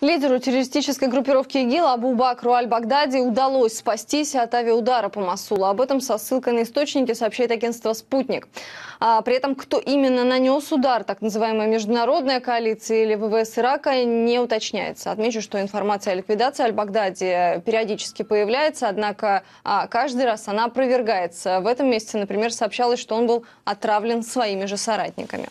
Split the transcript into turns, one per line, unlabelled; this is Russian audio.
Лидеру террористической группировки ИГИЛ Абу Бакру Аль-Багдади удалось спастись от авиаудара по Масулу. Об этом со ссылкой на источники сообщает агентство «Спутник». А при этом, кто именно нанес удар, так называемая международная коалиция или ВВС Ирака, не уточняется. Отмечу, что информация о ликвидации Аль-Багдади периодически появляется, однако а, каждый раз она опровергается. В этом месяце, например, сообщалось, что он был отравлен своими же соратниками.